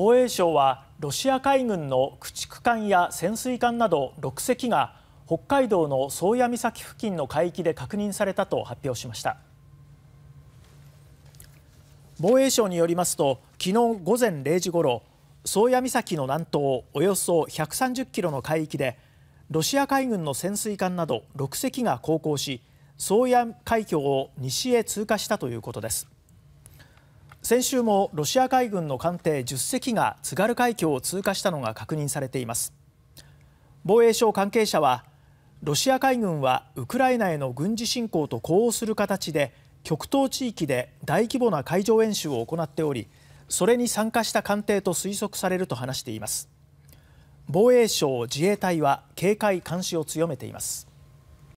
防衛省はロシア海軍の駆逐艦や潜水艦など6隻が北海道の宗谷岬付近の海域で確認されたと発表しました防衛省によりますと昨日午前0時ごろ宗谷岬の南東およそ130キロの海域でロシア海軍の潜水艦など6隻が航行し宗谷海峡を西へ通過したということです。先週もロシア海軍の艦艇10隻が津軽海峡を通過したのが確認されています防衛省関係者はロシア海軍はウクライナへの軍事侵攻と呼応する形で極東地域で大規模な海上演習を行っておりそれに参加した艦艇と推測されると話しています防衛省自衛隊は警戒監視を強めています